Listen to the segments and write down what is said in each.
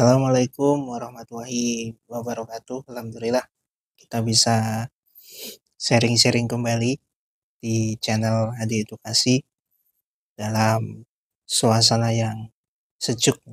Assalamualaikum warahmatullahi wabarakatuh. Alhamdulillah kita bisa sharing-sharing kembali di channel Hadi Edukasi dalam suasana yang sejuk.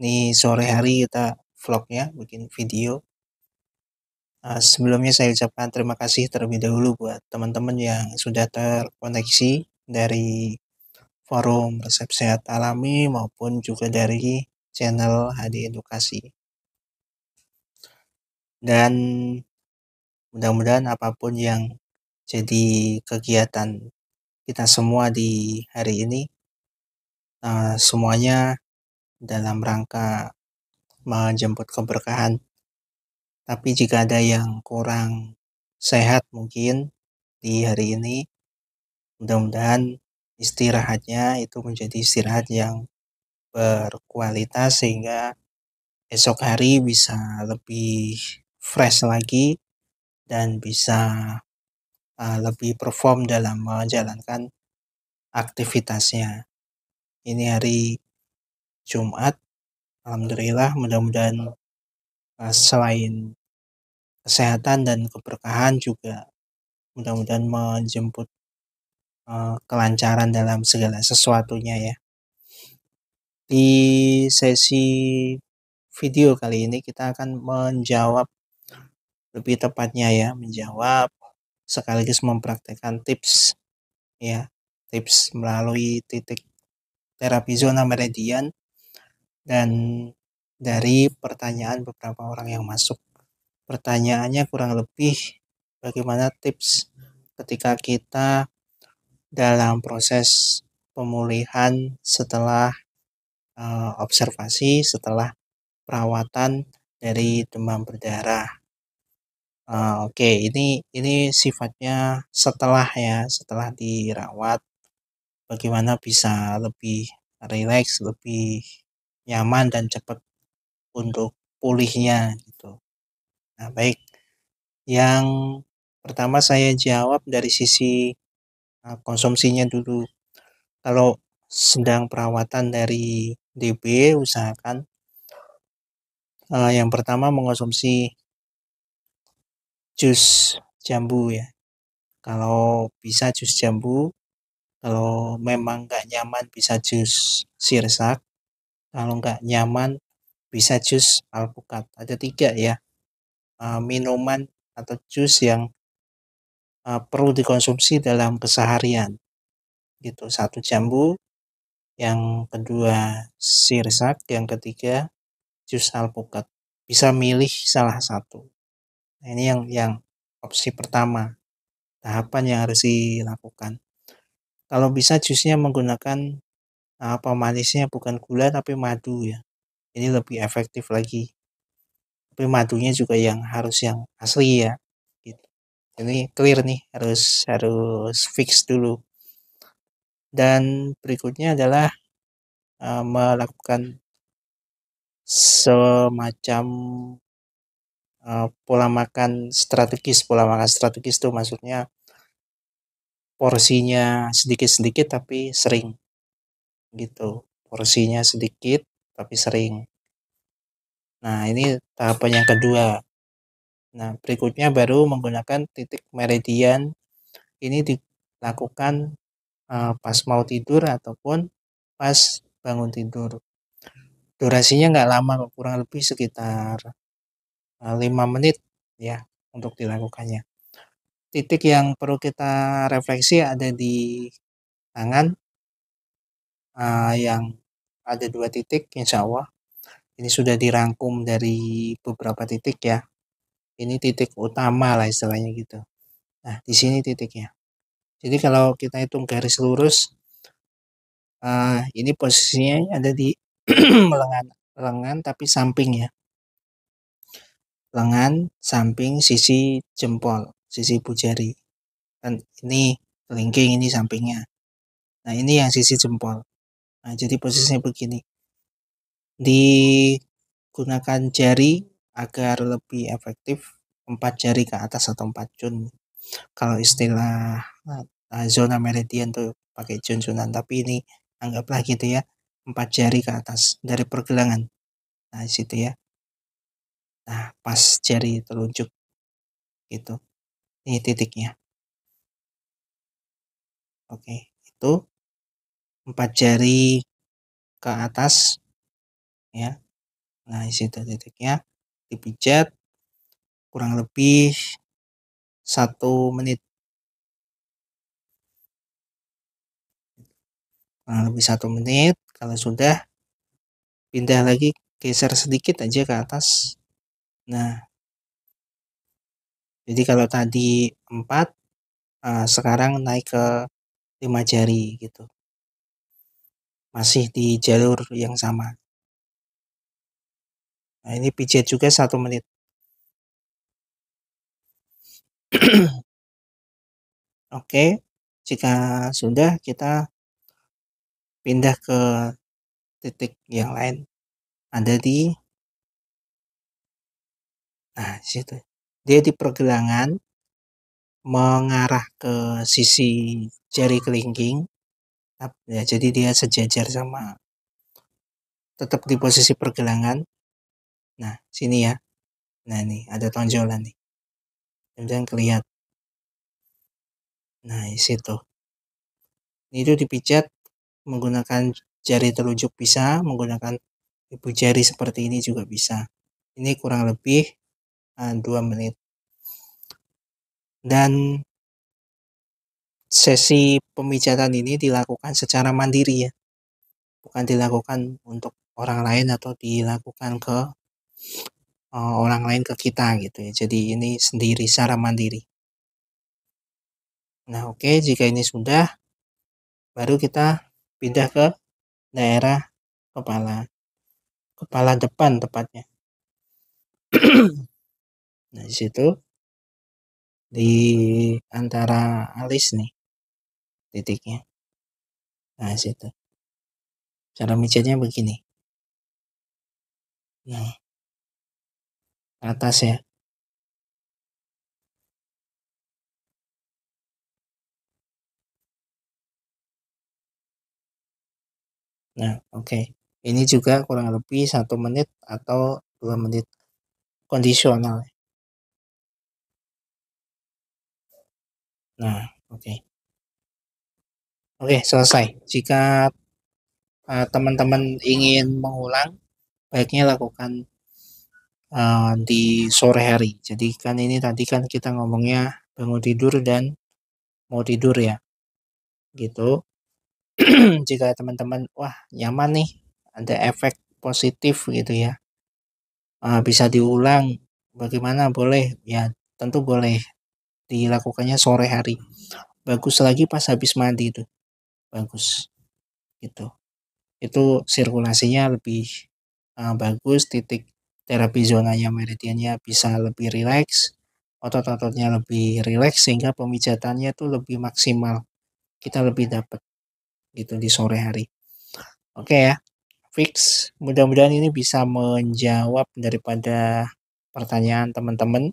Ini sore hari kita vlognya, bikin video. Ah, sebelumnya saya ucapkan terima kasih terlebih dahulu buat teman-teman yang sudah terkoneksi dari forum resep sehat alami maupun juga dari channel Hadi Edukasi. Dan mudah-mudahan apapun yang jadi kegiatan kita semua di hari ini, eh, semuanya dalam rangka menjemput keberkahan. Tapi jika ada yang kurang sehat mungkin di hari ini, mudah-mudahan istirahatnya itu menjadi istirahat yang berkualitas sehingga esok hari bisa lebih fresh lagi dan bisa uh, lebih perform dalam menjalankan aktivitasnya. Ini hari Jumat, alhamdulillah mudah-mudahan uh, selain kesehatan dan keberkahan juga mudah-mudahan menjemput uh, kelancaran dalam segala sesuatunya ya. Di sesi video kali ini kita akan menjawab lebih tepatnya ya, menjawab sekaligus mempraktekkan tips ya, tips melalui titik terapi zona meridian dan dari pertanyaan beberapa orang yang masuk. Pertanyaannya kurang lebih bagaimana tips ketika kita dalam proses pemulihan setelah Eh, observasi setelah perawatan dari demam berdarah. Uh, Oke, okay. ini ini sifatnya setelah ya, setelah dirawat, bagaimana bisa lebih rileks, lebih nyaman dan cepat untuk pulihnya gitu. Nah, baik. Yang pertama saya jawab dari sisi eh, konsumsinya dulu. Kalau sedang perawatan dari DB usahakan uh, yang pertama mengonsumsi jus jambu ya kalau bisa jus jambu kalau memang nggak nyaman bisa jus sirsak kalau nggak nyaman bisa jus alpukat ada tiga ya uh, minuman atau jus yang uh, perlu dikonsumsi dalam keseharian gitu satu jambu yang kedua sirsak, yang ketiga jus alpukat. Bisa milih salah satu. Nah, ini yang yang opsi pertama. Tahapan yang harus dilakukan. Kalau bisa jusnya menggunakan apa uh, manisnya bukan gula tapi madu ya. Ini lebih efektif lagi. Tapi madunya juga yang harus yang asli ya. Gitu. Ini clear nih, harus harus fix dulu dan berikutnya adalah uh, melakukan semacam uh, pola makan strategis pola makan strategis itu maksudnya porsinya sedikit-sedikit tapi sering gitu porsinya sedikit tapi sering nah ini tahapan yang kedua nah berikutnya baru menggunakan titik meridian ini dilakukan Eh, pas mau tidur ataupun pas bangun tidur. Durasinya nggak lama, kurang lebih sekitar uh, eh, 5 menit ya untuk dilakukannya. Titik yang perlu kita refleksi ada di tangan uh, yang ada dua titik insya Allah. Ini sudah dirangkum dari beberapa titik ya. Ini titik utama lah istilahnya gitu. Nah, di sini titiknya. Jadi kalau kita hitung garis lurus, uh, ini posisinya ada di lengan, lengan tapi samping ya. Lengan, samping, sisi jempol, sisi jari. Dan ini linking ini sampingnya. Nah ini yang sisi jempol. Nah jadi posisinya begini. Digunakan jari agar lebih efektif empat jari ke atas atau empat jun kalau istilah uh, zona meridian tuh pakai junjunan tapi ini anggaplah gitu ya empat jari ke atas dari pergelangan nah situ ya nah pas jari telunjuk gitu ini titiknya oke itu empat jari ke atas ya nah situ titiknya dipijat kurang lebih satu menit kurang eh, lebih satu menit kalau sudah pindah lagi geser sedikit aja ke atas nah jadi kalau tadi 4 uh, eh, sekarang naik ke 5 jari gitu masih di jalur yang sama nah ini pijat juga satu menit oke okay. jika sudah kita pindah ke titik yang lain ada di nah situ dia di pergelangan mengarah ke sisi jari kelingking ya jadi dia sejajar sama tetap di posisi pergelangan nah sini ya nah ini ada tonjolan nih kemudian kelihatan nah situ itu dipijat menggunakan jari telunjuk bisa, menggunakan ibu jari seperti ini juga bisa. Ini kurang lebih uh, menit. Dan sesi pemijatan ini dilakukan secara mandiri ya. Bukan dilakukan untuk orang lain atau dilakukan ke uh, orang lain ke kita gitu ya. Jadi ini sendiri secara mandiri. Nah, oke, okay, jika ini sudah baru kita pindah ke daerah kepala kepala depan tepatnya nah disitu di antara alis nih titiknya nah situ cara micetnya begini nah atas ya Nah, oke. Ini juga kurang lebih satu menit atau dua menit kondisional. Nah, oke. Okay. Oke, okay, selesai. Jika eh, teman-teman uh, ingin mengulang, baiknya lakukan uh, di sore hari. Jadi kan ini tadi kan kita ngomongnya bangun tidur dan mau tidur ya. Gitu. jika teman-teman wah nyaman nih ada efek positif gitu ya uh, bisa diulang bagaimana boleh ya tentu boleh dilakukannya sore hari bagus lagi pas habis mandi itu bagus gitu itu sirkulasinya lebih uh, bagus titik terapi zonanya meridiannya bisa lebih rileks otot-ototnya lebih rileks sehingga pemijatannya itu lebih maksimal kita lebih dapat gitu di sore hari. Oke okay ya, fix. Mudah-mudahan ini bisa menjawab daripada pertanyaan teman-teman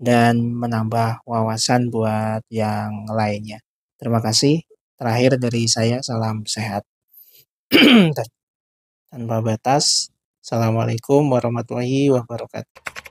dan menambah wawasan buat yang lainnya. Terima kasih. Terakhir dari saya, salam sehat. Tanpa batas. Assalamualaikum warahmatullahi wabarakatuh.